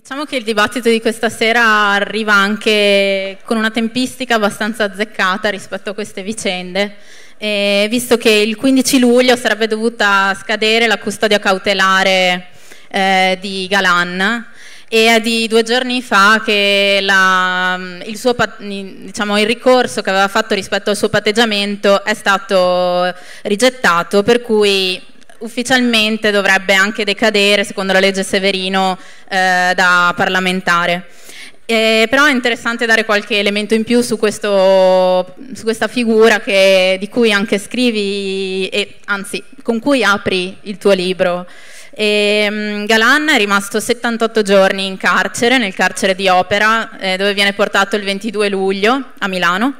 Diciamo che il dibattito di questa sera arriva anche con una tempistica abbastanza azzeccata rispetto a queste vicende, eh, visto che il 15 luglio sarebbe dovuta scadere la custodia cautelare eh, di Galan e è di due giorni fa che la, il, suo, diciamo, il, ricorso che aveva fatto rispetto al suo patteggiamento è stato rigettato, per cui ufficialmente dovrebbe anche decadere, secondo la legge Severino, eh, da parlamentare. Eh, però è interessante dare qualche elemento in più su, questo, su questa figura che, di cui anche scrivi, e, anzi, con cui apri il tuo libro. E, ehm, Galan è rimasto 78 giorni in carcere, nel carcere di Opera, eh, dove viene portato il 22 luglio a Milano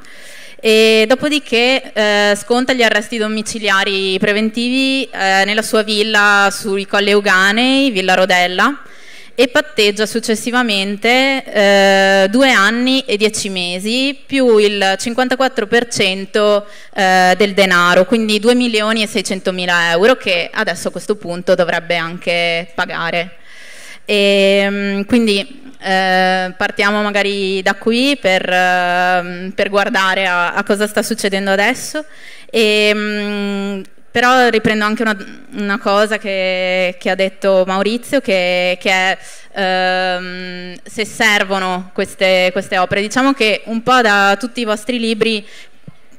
e dopodiché eh, sconta gli arresti domiciliari preventivi eh, nella sua villa sui Colli Euganei, Villa Rodella, e patteggia successivamente eh, due anni e dieci mesi più il 54% eh, del denaro, quindi 2 milioni e 600 mila euro che adesso a questo punto dovrebbe anche pagare. E, ehm, quindi eh, partiamo magari da qui per, eh, per guardare a, a, cosa sta succedendo adesso. E, ehm, mh, però riprendo anche una, una cosa che, che, ha detto Maurizio, che, che è ehm, se servono queste, queste opere. Diciamo che un po' da tutti i vostri libri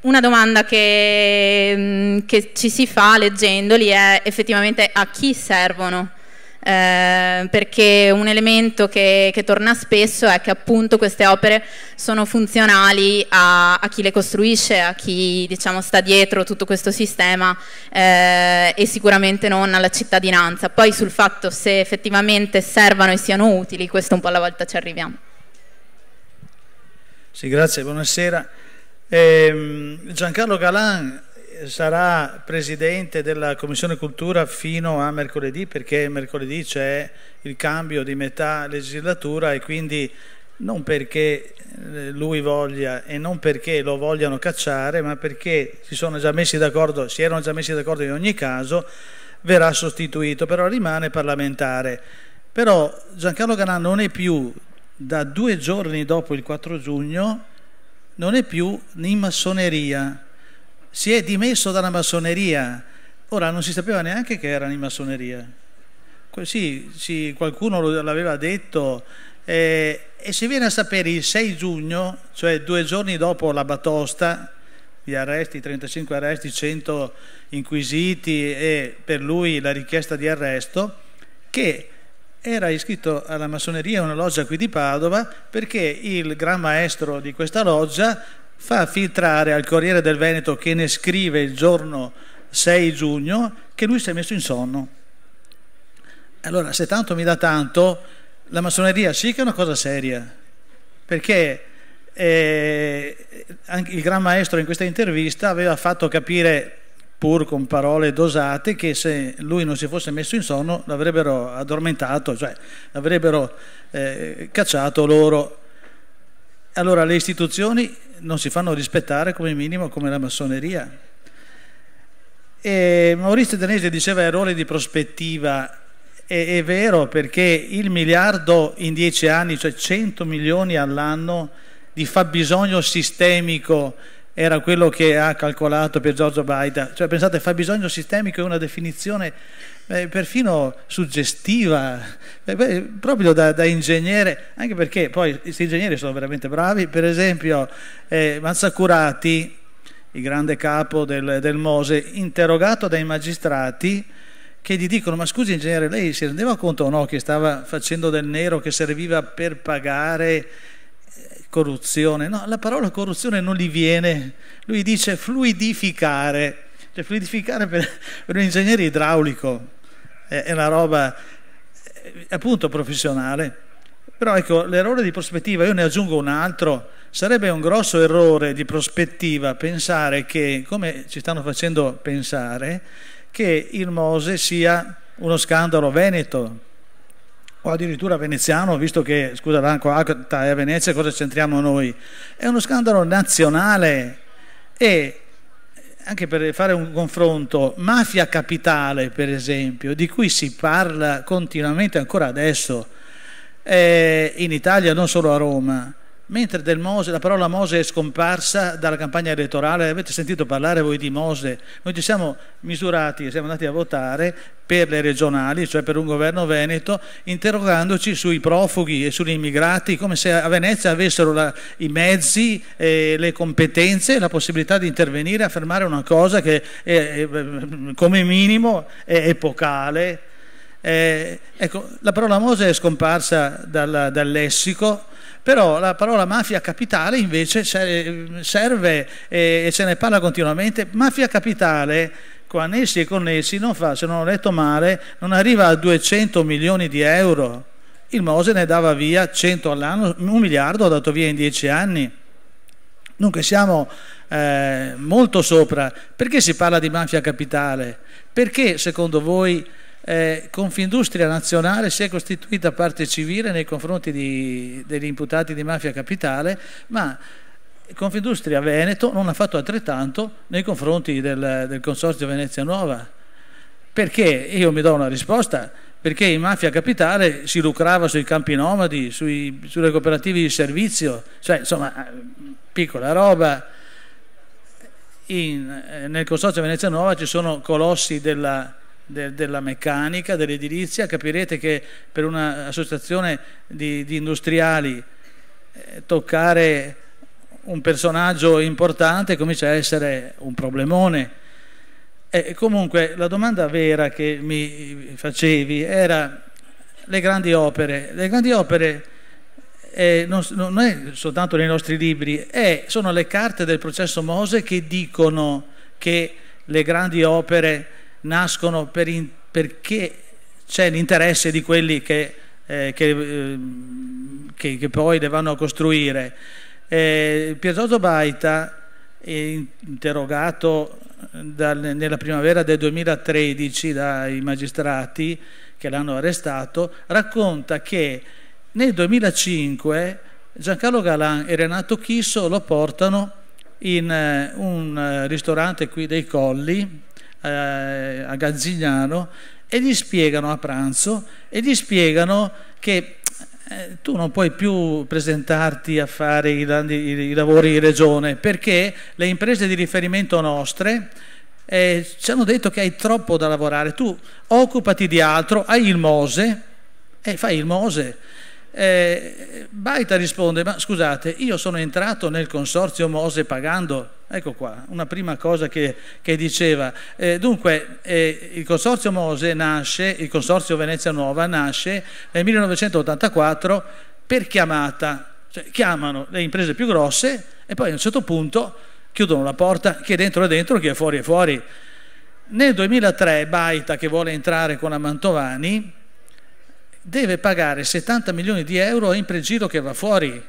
una domanda che, mm, che, ci si fa leggendoli è effettivamente a chi servono eh, perché un elemento che, che, torna spesso è che appunto queste opere sono funzionali a, a chi le costruisce, a chi diciamo, sta dietro tutto questo sistema eh, e sicuramente non alla cittadinanza. Poi sul fatto se effettivamente servano e siano utili, questo un po' alla volta ci arriviamo. Sì, grazie, buonasera. Eh, Giancarlo Galan sarà presidente della Commissione Cultura fino a mercoledì perché mercoledì c'è il cambio di metà legislatura e quindi non perché eh, lui voglia e non perché lo vogliano cacciare ma perché si, sono già messi si erano già messi d'accordo in ogni caso verrà sostituito però rimane parlamentare però Giancarlo Galan non è più da due giorni dopo il 4 giugno non è più in massoneria si è dimesso dalla massoneria. Ora non si sapeva neanche che era in massoneria. Sì, sì, qualcuno l'aveva detto eh, e si viene a sapere il 6 giugno, cioè due giorni dopo la batosta, gli arresti, 35 arresti, 100 inquisiti e per lui la richiesta di arresto, che era iscritto alla massoneria una loggia qui di Padova perché il gran maestro di questa loggia fa filtrare al Corriere del Veneto che ne scrive il giorno 6 giugno che lui si è messo in sonno. Allora, se tanto mi dà tanto, la massoneria sì che è una cosa seria, perché eh, il Gran Maestro in questa intervista aveva fatto capire, pur con parole dosate, che se lui non si fosse messo in sonno l'avrebbero addormentato, cioè l'avrebbero eh, cacciato loro allora le istituzioni non si fanno rispettare come minimo come la massoneria. E Maurizio Danese diceva errore di prospettiva, e, è vero perché il miliardo in dieci anni, cioè 100 milioni all'anno di fabbisogno sistemico era quello che ha calcolato per Giorgio Baida. Cioè, pensate, fabbisogno sistemico è una definizione eh, perfino suggestiva, eh, beh, proprio da, da, ingegnere, anche perché poi questi ingegneri sono veramente bravi. Per esempio, eh, Mazzacurati, il grande capo del, del Mose, interrogato dai magistrati che gli dicono ma scusi ingegnere lei si rendeva conto o no che stava facendo del nero che serviva per pagare corruzione. No, la parola corruzione non gli viene, lui dice fluidificare, cioè fluidificare per, per un ingegnere idraulico è, è una roba eh, appunto professionale. Però ecco, l'errore di prospettiva, io ne aggiungo un altro, sarebbe un grosso errore di prospettiva pensare che, come ci stanno facendo pensare, che il Mose sia uno scandalo veneto, o addirittura veneziano, visto che, scusa, Danco ah, è a Venezia, cosa c'entriamo noi? È uno scandalo nazionale e anche per fare un confronto, Mafia Capitale per esempio, di cui si parla continuamente ancora adesso eh, in Italia, non solo a Roma, Mentre Mose, la parola Mose è scomparsa dalla campagna elettorale, avete sentito parlare voi di Mose, noi ci siamo misurati, e siamo andati a votare per le regionali, cioè per un governo veneto, interrogandoci sui profughi e sugli immigrati, come se a Venezia avessero la, i mezzi, eh, le competenze, la possibilità di intervenire, affermare una cosa che è, è, come minimo è epocale. Eh, ecco, la parola Mose è scomparsa dal, dal lessico però la parola mafia capitale invece serve eh, e se ne parla continuamente. Mafia capitale con annessi e connessi non fa, se non ho letto male, non arriva a 200 milioni di euro. Il Mose ne dava via 100 all'anno, un miliardo ha dato via in 10 anni. Dunque siamo eh, molto sopra. Perché si parla di mafia capitale? Perché secondo voi eh, Confindustria Nazionale si è costituita parte civile nei confronti di, degli imputati di mafia capitale, ma Confindustria Veneto non ha fatto altrettanto nei confronti del, del Consorzio Venezia Nuova. Perché? Io mi do una risposta, perché in mafia capitale si lucrava sui campi nomadi, sui, sulle cooperative di servizio, cioè insomma piccola roba. In, eh, nel Consorzio Venezia Nuova ci sono colossi della de, della meccanica, dell'edilizia, capirete che per un'associazione di, di, industriali eh, toccare un personaggio importante comincia a essere un problemone. E comunque la domanda vera che mi facevi era le grandi opere. Le grandi opere eh, non, non, è soltanto nei nostri libri, è, sono le carte del processo Mose che dicono che le grandi opere nascono per in, perché c'è l'interesse di quelli che, eh, che, eh, che, che, poi le vanno a costruire. Eh, Piazzotto Baita, eh, interrogato dal, nella primavera del 2013 dai magistrati che l'hanno arrestato, racconta che nel 2005 Giancarlo Galan e Renato Chisso lo portano in eh, un eh, ristorante qui dei Colli eh, a Gazzignano e gli spiegano a pranzo e gli spiegano che eh, tu non puoi più presentarti a fare i, i, i, lavori in regione perché le imprese di riferimento nostre eh, ci hanno detto che hai troppo da lavorare, tu occupati di altro, hai il Mose e eh, fai il Mose eh, Baita risponde, ma scusate, io sono entrato nel consorzio Mose pagando, ecco qua, una prima cosa che, che diceva. Eh, dunque, eh, il consorzio Mose nasce, il consorzio Venezia Nuova nasce nel 1984 per chiamata, cioè chiamano le imprese più grosse e poi a un certo punto chiudono la porta, chi è dentro è dentro, chi è fuori è fuori. Nel 2003 Baita, che vuole entrare con la Mantovani, deve pagare 70 milioni di euro a Impregiro che va fuori.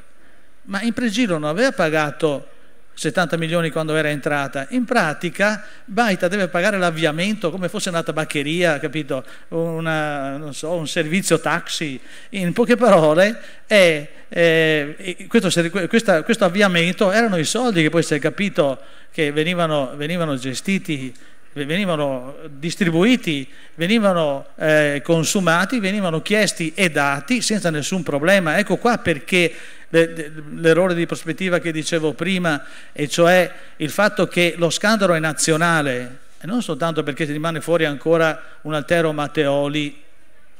Ma Impregiro non aveva pagato 70 milioni quando era entrata. In pratica Baita deve pagare l'avviamento come fosse una tabaccheria, capito? Una, so, un servizio taxi. In poche parole, è, è, questo, questa, questo, avviamento erano i soldi che poi si è capito che venivano, venivano gestiti venivano distribuiti, venivano eh, consumati, venivano chiesti e dati senza nessun problema. Ecco qua perché l'errore di prospettiva che dicevo prima, e cioè il fatto che lo scandalo è nazionale, e non soltanto perché rimane fuori ancora un altero Matteoli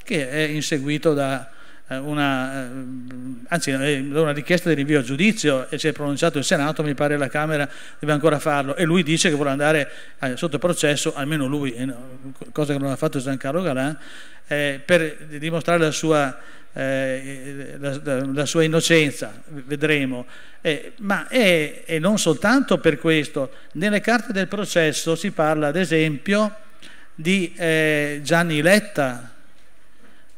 che è inseguito da eh, una, eh, anzi, eh, una richiesta di rinvio a giudizio e si è pronunciato il Senato, mi pare la Camera deve ancora farlo e lui dice che vuole andare sotto processo, almeno lui, cosa che non ha fatto Giancarlo Galán, eh, per dimostrare la sua, eh, la, la sua innocenza, vedremo. Eh, ma è, e non soltanto per questo, nelle carte del processo si parla ad esempio di Gianni Letta,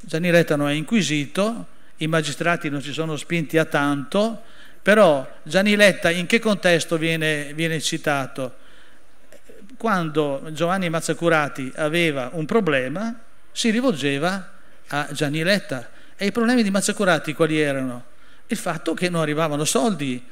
Gianni Retta non è inquisito, i magistrati non si sono spinti a tanto, però Gianni Letta in che contesto viene, viene citato? Quando Giovanni Mazzacurati aveva un problema si rivolgeva a Gianni Letta e i problemi di Mazzacurati quali erano? Il fatto che non arrivavano soldi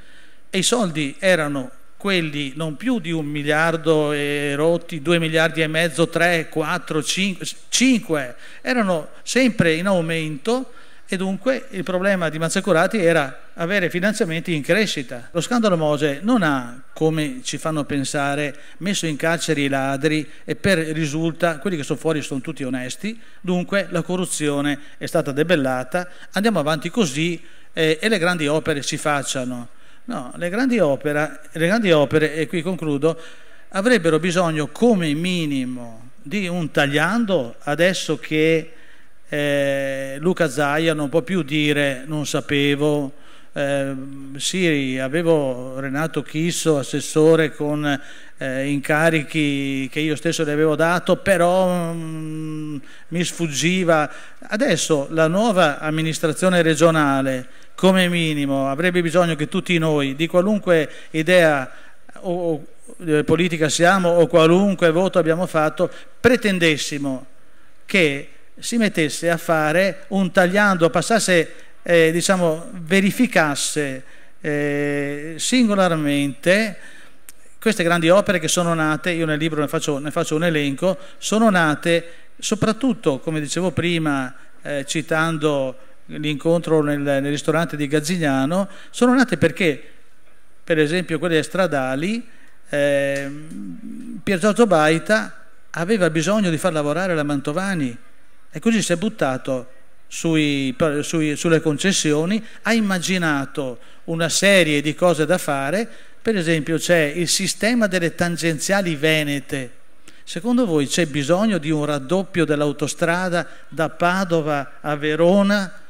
e i soldi erano quelli non più di un miliardo e rotti, due miliardi e mezzo, tre, quattro, cinque, cinque erano sempre in aumento e dunque il problema di Mazzacurati era avere finanziamenti in crescita. Lo scandalo Mose non ha, come ci fanno pensare, messo in carcere i ladri e per risulta quelli che sono fuori sono tutti onesti, dunque la corruzione è stata debellata, andiamo avanti così eh, e le grandi opere si facciano. No, le grandi, opera, le grandi opere, e qui concludo, avrebbero bisogno come minimo di un tagliando adesso che eh, Luca Zaia non può più dire non sapevo, eh, sì, avevo Renato Chisso, assessore con eh, incarichi che io stesso le avevo dato, però mh, mm, mi sfuggiva. Adesso la nuova amministrazione regionale come minimo avrebbe bisogno che tutti noi, di qualunque idea o, o, eh, politica siamo o qualunque voto abbiamo fatto, pretendessimo che si mettesse a fare un tagliando, passasse, eh, diciamo, verificasse eh, singolarmente queste grandi opere che sono nate, io nel libro ne faccio, ne faccio un elenco, sono nate soprattutto, come dicevo prima, eh, citando l'incontro nel, nel ristorante di Gazzignano, sono nate perché, per esempio, quelle stradali, eh, Pier Giorgio Baita aveva bisogno di far lavorare la Mantovani e così si è buttato sui, sui, sulle concessioni, ha immaginato una serie di cose da fare, per esempio c'è il sistema delle tangenziali venete. Secondo voi c'è bisogno di un raddoppio dell'autostrada da Padova a Verona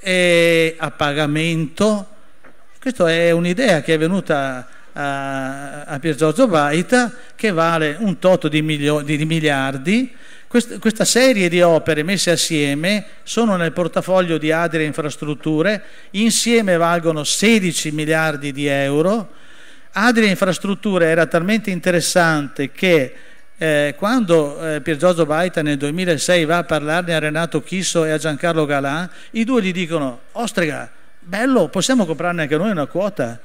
è a pagamento. Questa è un'idea che è venuta a, a Pier Giorgio Baita che vale un tot di, milio, di, miliardi. Quest, questa serie di opere messe assieme sono nel portafoglio di Adria Infrastrutture, insieme valgono 16 miliardi di euro. Adria Infrastrutture era talmente interessante che eh, quando eh, Pier Giorgio Baita nel 2006 va a parlarne a Renato Chisso e a Giancarlo Galà, i due gli dicono, ostrega, bello, possiamo comprarne anche noi una quota.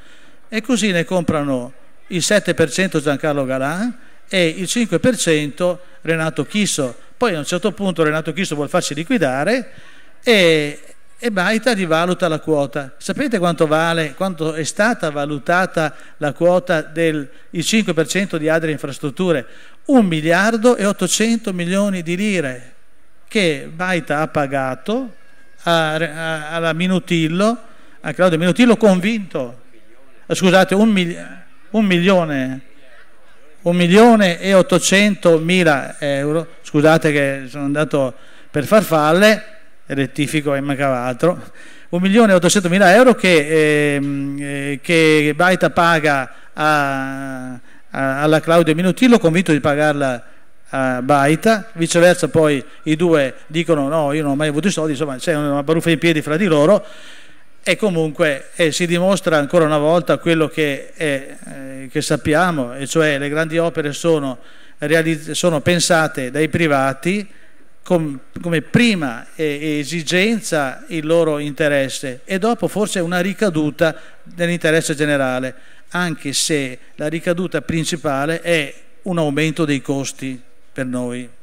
E così ne comprano il 7% Giancarlo Galà e il 5% Renato Chisso. Poi a un certo punto Renato Chisso vuole farsi liquidare e, e Baita gli valuta la quota. Sapete quanto vale, quanto è stata valutata la quota del 5% di Adria Infrastrutture? 1 miliardo e 800 milioni di lire che Baita ha pagato a, a, alla Minutillo, a Claudio Minutillo convinto, eh, scusate, 1 milione, un milione e 800 mila euro, scusate che sono andato per farfalle, rettifico e mancava altro, 1 milione e 800 mila euro che, ehm, eh, che Baita paga a alla Claudio Minutino, convinto di pagarla a Baita, viceversa poi i due dicono no, io non ho mai avuto i soldi, insomma c'è una baruffa in piedi fra di loro e comunque eh, si dimostra ancora una volta quello che, è, eh, che sappiamo, e cioè le grandi opere sono, sono pensate dai privati com come prima eh, esigenza il loro interesse e dopo forse una ricaduta nell'interesse generale anche se la ricaduta principale è un aumento dei costi per noi